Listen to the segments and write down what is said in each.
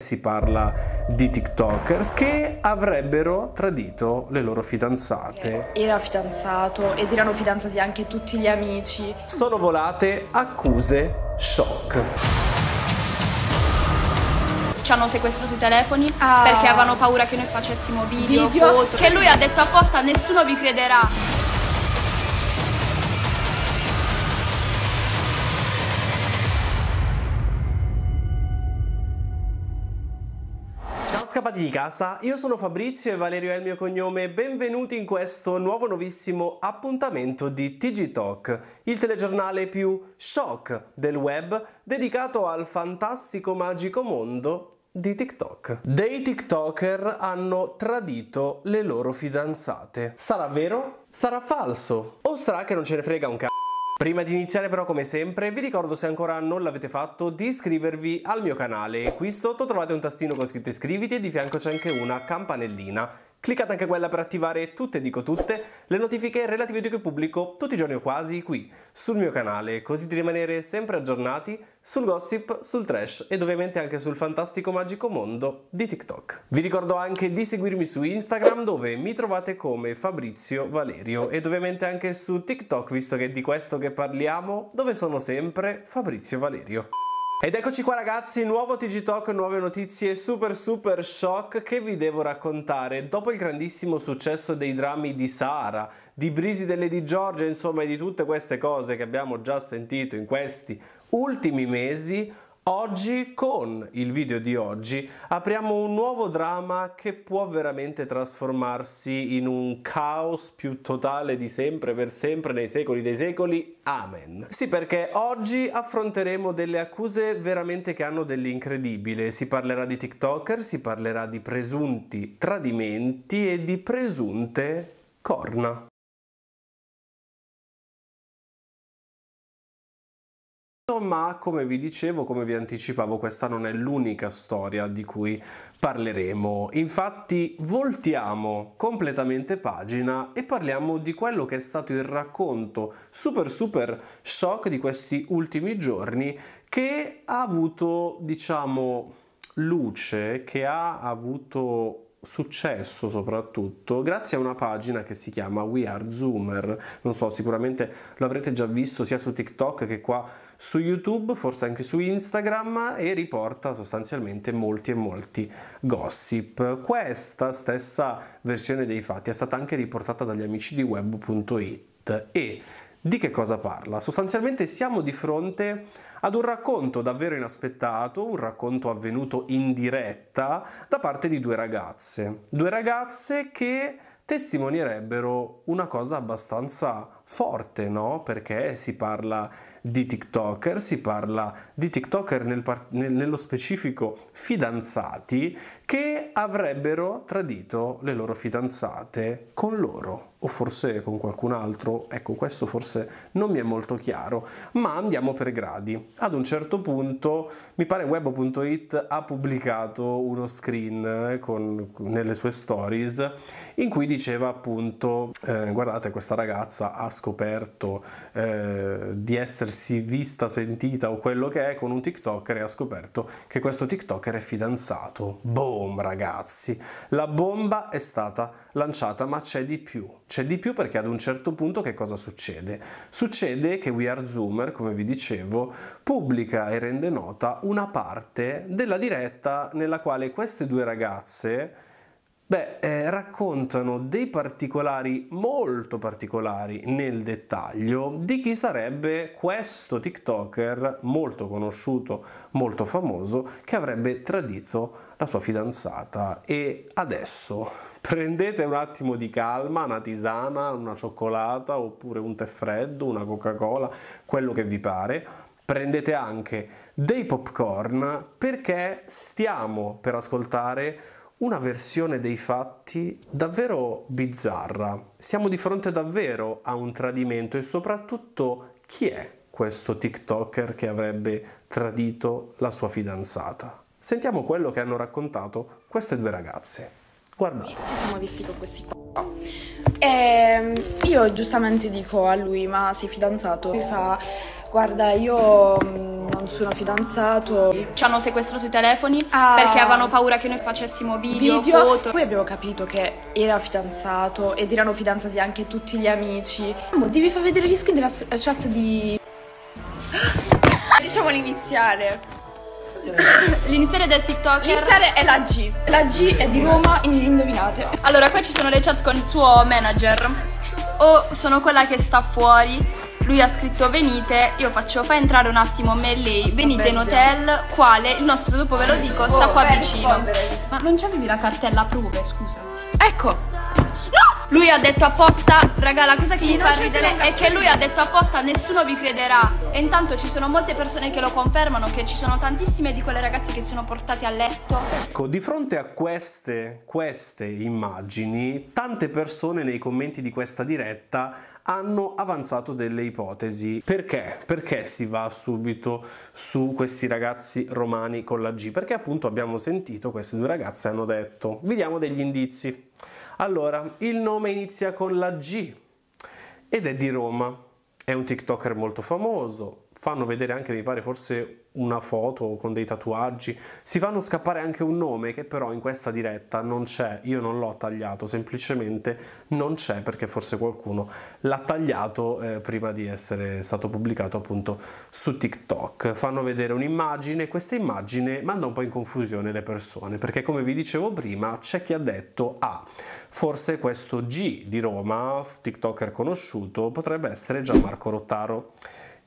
Si parla di TikTokers che avrebbero tradito le loro fidanzate. Era fidanzato ed erano fidanzati anche tutti gli amici. Sono volate accuse shock. Ci hanno sequestrato i telefoni ah. perché avevano paura che noi facessimo video, video. che lui ha detto apposta nessuno vi crederà. scappati di casa, io sono Fabrizio e Valerio è il mio cognome, benvenuti in questo nuovo nuovissimo appuntamento di TG Talk, il telegiornale più shock del web dedicato al fantastico magico mondo di TikTok. Dei TikToker hanno tradito le loro fidanzate. Sarà vero? Sarà falso? O sarà che non ce ne frega un c***o? Prima di iniziare però come sempre vi ricordo se ancora non l'avete fatto di iscrivervi al mio canale. Qui sotto trovate un tastino con scritto iscriviti e di fianco c'è anche una campanellina. Cliccate anche quella per attivare tutte, dico tutte, le notifiche relative ai video che pubblico tutti i giorni o quasi qui, sul mio canale, così di rimanere sempre aggiornati sul gossip, sul trash ed ovviamente anche sul fantastico magico mondo di TikTok. Vi ricordo anche di seguirmi su Instagram dove mi trovate come Fabrizio Valerio ed ovviamente anche su TikTok visto che è di questo che parliamo dove sono sempre Fabrizio Valerio. Ed eccoci qua ragazzi, nuovo TG Talk, nuove notizie super super shock che vi devo raccontare. Dopo il grandissimo successo dei drammi di Sara, di Brisidelle di Giorgia, insomma e di tutte queste cose che abbiamo già sentito in questi ultimi mesi, Oggi, con il video di oggi, apriamo un nuovo dramma che può veramente trasformarsi in un caos più totale di sempre per sempre nei secoli dei secoli. Amen. Sì, perché oggi affronteremo delle accuse veramente che hanno dell'incredibile. Si parlerà di TikToker, si parlerà di presunti tradimenti e di presunte corna. Certo, ma come vi dicevo, come vi anticipavo, questa non è l'unica storia di cui parleremo. Infatti voltiamo completamente pagina e parliamo di quello che è stato il racconto super super shock di questi ultimi giorni che ha avuto, diciamo, luce, che ha avuto successo soprattutto grazie a una pagina che si chiama We Are Zoomer. Non so, sicuramente lo avrete già visto sia su TikTok che qua su YouTube, forse anche su Instagram e riporta sostanzialmente molti e molti gossip. Questa stessa versione dei fatti è stata anche riportata dagli amici di web.it e di che cosa parla? Sostanzialmente siamo di fronte ad un racconto davvero inaspettato, un racconto avvenuto in diretta da parte di due ragazze. Due ragazze che testimonierebbero una cosa abbastanza forte, no? Perché si parla di TikToker, si parla di TikToker nel nel, nello specifico fidanzati che avrebbero tradito le loro fidanzate con loro o forse con qualcun altro, ecco questo forse non mi è molto chiaro, ma andiamo per gradi. Ad un certo punto mi pare web.it ha pubblicato uno screen eh, con, nelle sue stories in cui diceva appunto eh, guardate questa ragazza ha scoperto eh, di essersi essersi vista, sentita o quello che è con un TikToker e ha scoperto che questo TikToker è fidanzato. Boom, ragazzi! La bomba è stata lanciata, ma c'è di più. C'è di più perché ad un certo punto che cosa succede? Succede che We Are Zoomer, come vi dicevo, pubblica e rende nota una parte della diretta nella quale queste due ragazze Beh, eh, raccontano dei particolari molto particolari nel dettaglio di chi sarebbe questo TikToker molto conosciuto, molto famoso, che avrebbe tradito la sua fidanzata. E adesso prendete un attimo di calma, una tisana, una cioccolata oppure un tè freddo, una Coca-Cola, quello che vi pare, prendete anche dei popcorn perché stiamo per ascoltare una versione dei fatti davvero bizzarra. Siamo di fronte davvero a un tradimento e soprattutto chi è questo TikToker che avrebbe tradito la sua fidanzata? Sentiamo quello che hanno raccontato queste due ragazze. Guardate. Ci siamo visti con questi qua. E ehm, io giustamente dico a lui, ma sei fidanzato? Mi fa, guarda, io mm, nessuno fidanzato. Ci hanno sequestrato i telefoni ah, perché avevano paura che noi facessimo video, video, foto. Poi abbiamo capito che era fidanzato ed erano fidanzati anche tutti gli amici. Mamma, devi far vedere gli skin della eh, chat di... diciamo l'iniziale. L'iniziale del TikTok. L'iniziale è la G. La G è di Roma, indovinate. Allora, qua ci sono le chat con il suo manager. O sono quella che sta fuori lui ha scritto venite, io faccio fa entrare un attimo me e lei, ah, venite in hotel, quale? Il nostro dopo ve lo dico, sta oh, qua vicino. Ma non c'avevi la cartella prove, scusa. Ecco, lui ha detto apposta, raga, la cosa che gli fa ridere è che lui ha detto apposta nessuno vi crederà. E intanto ci sono molte persone che lo confermano, che ci sono tantissime di quelle ragazze che si sono portate a letto. Ecco, di fronte a queste, queste immagini, tante persone nei commenti di questa diretta hanno avanzato delle ipotesi. Perché? Perché si va subito su questi ragazzi romani con la G? Perché appunto abbiamo sentito queste due ragazze hanno detto, vediamo degli indizi. Allora, il nome inizia con la G ed è di Roma. È un TikToker molto famoso, fanno vedere anche, mi pare, forse una foto con dei tatuaggi. Si fanno scappare anche un nome che però in questa diretta non c'è, io non l'ho tagliato, semplicemente non c'è perché forse qualcuno l'ha tagliato eh, prima di essere stato pubblicato appunto su TikTok. Fanno vedere un'immagine, questa immagine manda un po' in confusione le persone perché come vi dicevo prima c'è chi ha detto ah, forse questo G di Roma, TikToker conosciuto, potrebbe essere Gianmarco Rottaro.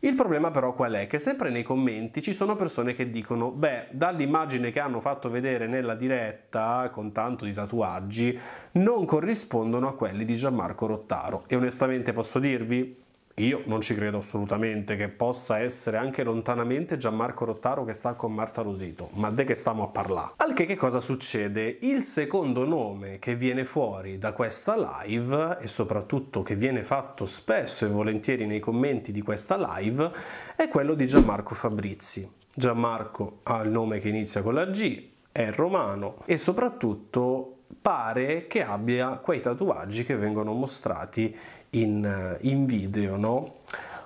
Il problema però qual è? Che sempre nei commenti ci sono persone che dicono beh, dall'immagine che hanno fatto vedere nella diretta con tanto di tatuaggi non corrispondono a quelli di Gianmarco Rottaro e onestamente posso dirvi io non ci credo assolutamente che possa essere anche lontanamente Gianmarco Rottaro che sta con Marta Rosito, ma de che stiamo a parlare? Al che, che cosa succede? Il secondo nome che viene fuori da questa live e soprattutto che viene fatto spesso e volentieri nei commenti di questa live è quello di Gianmarco Fabrizi. Gianmarco ha il nome che inizia con la G, è romano e soprattutto pare che abbia quei tatuaggi che vengono mostrati in, eh, in video, no?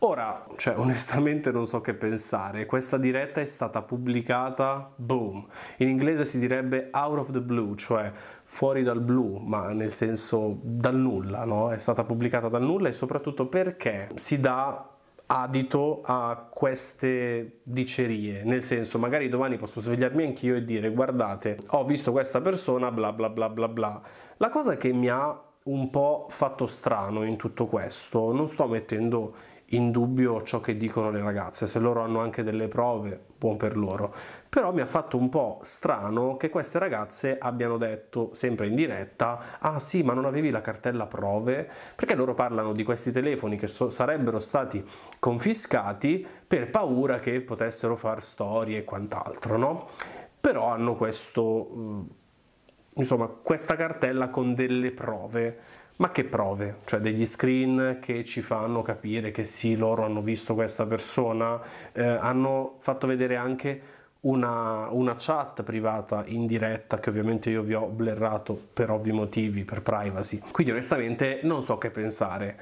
Ora, cioè, onestamente non so che pensare, questa diretta è stata pubblicata, boom, in inglese si direbbe out of the blue, cioè fuori dal blu, ma nel senso dal nulla, no? È stata pubblicata dal nulla e soprattutto perché si dà adito a queste dicerie, nel senso magari domani posso svegliarmi anch'io e dire guardate ho visto questa persona bla bla bla bla bla. La cosa che mi ha un po' fatto strano in tutto questo, non sto mettendo in dubbio ciò che dicono le ragazze, se loro hanno anche delle prove, buon per loro. Però mi ha fatto un po' strano che queste ragazze abbiano detto, sempre in diretta, ah sì, ma non avevi la cartella prove? Perché loro parlano di questi telefoni che so sarebbero stati confiscati per paura che potessero far storie e quant'altro, no? Però hanno questo, mm, insomma, questa cartella con delle prove ma che prove, cioè degli screen che ci fanno capire che sì, loro hanno visto questa persona, eh, hanno fatto vedere anche una, una, chat privata in diretta che ovviamente io vi ho blerrato per ovvi motivi, per privacy. Quindi onestamente non so che pensare.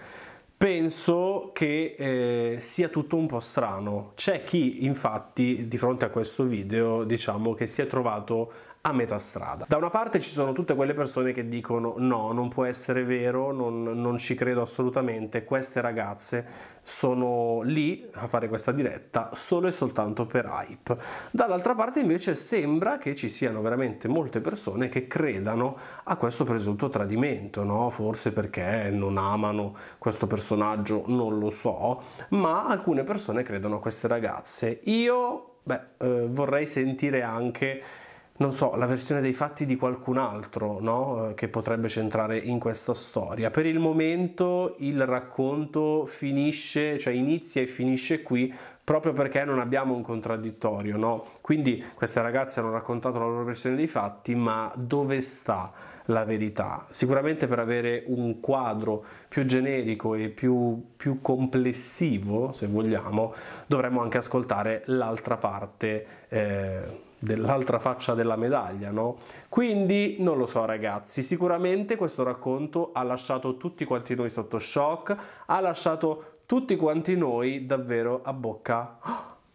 Penso che eh, sia tutto un po' strano. C'è chi infatti di fronte a questo video diciamo che si è trovato a metà strada. Da una parte ci sono tutte quelle persone che dicono no, non può essere vero, non, non ci credo assolutamente, queste ragazze sono lì a fare questa diretta solo e soltanto per hype. Dall'altra parte invece sembra che ci siano veramente molte persone che credano a questo presunto tradimento, no? forse perché non amano questo personaggio, non lo so, ma alcune persone credono a queste ragazze. Io, beh, eh, vorrei sentire anche non so, la versione dei fatti di qualcun altro no? Eh, che potrebbe centrare in questa storia. Per il momento il racconto finisce, cioè inizia e finisce qui proprio perché non abbiamo un contraddittorio. No? Quindi queste ragazze hanno raccontato la loro versione dei fatti, ma dove sta la verità? Sicuramente per avere un quadro più generico e più, più complessivo, se vogliamo, dovremmo anche ascoltare l'altra parte. Eh, dell'altra faccia della medaglia, no? Quindi non lo so ragazzi, sicuramente questo racconto ha lasciato tutti quanti noi sotto shock, ha lasciato tutti quanti noi davvero a bocca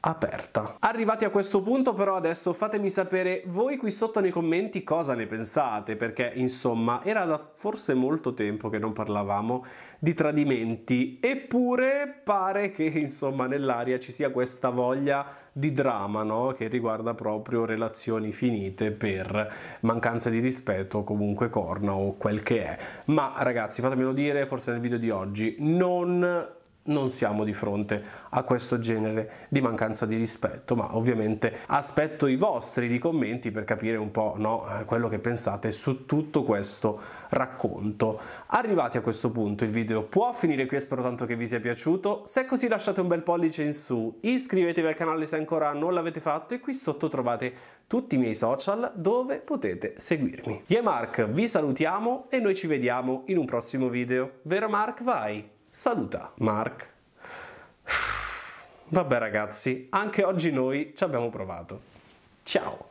aperta. Arrivati a questo punto però adesso fatemi sapere voi qui sotto nei commenti cosa ne pensate perché insomma era da forse molto tempo che non parlavamo di tradimenti eppure pare che insomma nell'aria ci sia questa voglia di drama no? che riguarda proprio relazioni finite per mancanza di rispetto o comunque corna o quel che è ma ragazzi fatemelo dire forse nel video di oggi non non siamo di fronte a questo genere di mancanza di rispetto, ma ovviamente aspetto i vostri di commenti per capire un po' no, eh, quello che pensate su tutto questo racconto. Arrivati a questo punto il video può finire qui, spero tanto che vi sia piaciuto, se è così lasciate un bel pollice in su, iscrivetevi al canale se ancora non l'avete fatto e qui sotto trovate tutti i miei social dove potete seguirmi. Io e Mark vi salutiamo e noi ci vediamo in un prossimo video. Vero Mark? Vai! saluta Mark. Vabbè ragazzi, anche oggi noi ci abbiamo provato. Ciao!